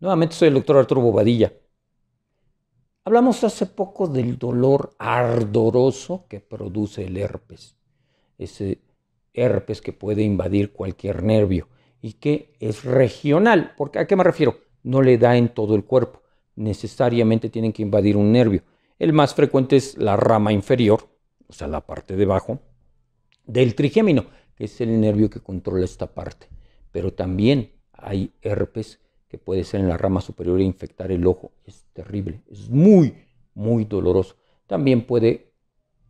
Nuevamente soy el doctor Arturo Bobadilla. Hablamos hace poco del dolor ardoroso que produce el herpes. Ese herpes que puede invadir cualquier nervio y que es regional. Porque, ¿A qué me refiero? No le da en todo el cuerpo. Necesariamente tienen que invadir un nervio. El más frecuente es la rama inferior, o sea, la parte de abajo, del trigémino, que es el nervio que controla esta parte. Pero también hay herpes que puede ser en la rama superior e infectar el ojo. Es terrible, es muy, muy doloroso. También puede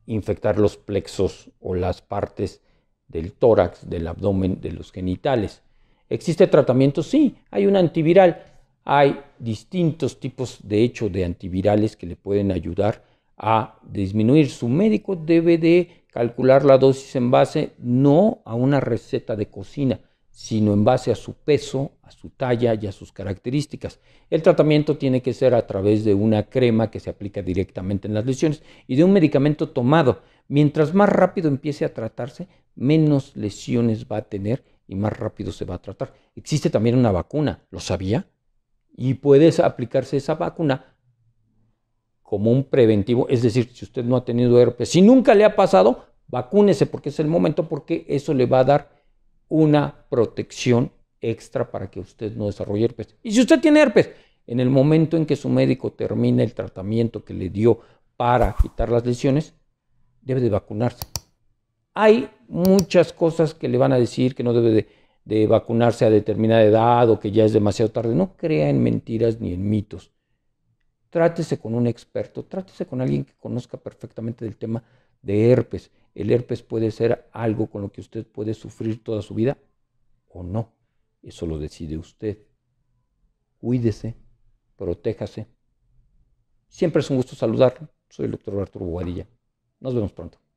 infectar los plexos o las partes del tórax, del abdomen, de los genitales. ¿Existe tratamiento? Sí, hay un antiviral. Hay distintos tipos, de hecho, de antivirales que le pueden ayudar a disminuir. Su médico debe de calcular la dosis en base no a una receta de cocina, sino en base a su peso, a su talla y a sus características. El tratamiento tiene que ser a través de una crema que se aplica directamente en las lesiones y de un medicamento tomado. Mientras más rápido empiece a tratarse, menos lesiones va a tener y más rápido se va a tratar. Existe también una vacuna, ¿lo sabía? Y puede aplicarse esa vacuna como un preventivo, es decir, si usted no ha tenido herpes, si nunca le ha pasado, vacúnese porque es el momento porque eso le va a dar una protección extra para que usted no desarrolle herpes. Y si usted tiene herpes, en el momento en que su médico termine el tratamiento que le dio para quitar las lesiones, debe de vacunarse. Hay muchas cosas que le van a decir que no debe de, de vacunarse a determinada edad o que ya es demasiado tarde. No crea en mentiras ni en mitos trátese con un experto, trátese con alguien que conozca perfectamente del tema de herpes. El herpes puede ser algo con lo que usted puede sufrir toda su vida o no. Eso lo decide usted. Cuídese, protéjase. Siempre es un gusto saludarlo. Soy el doctor Arturo Bobadilla. Nos vemos pronto.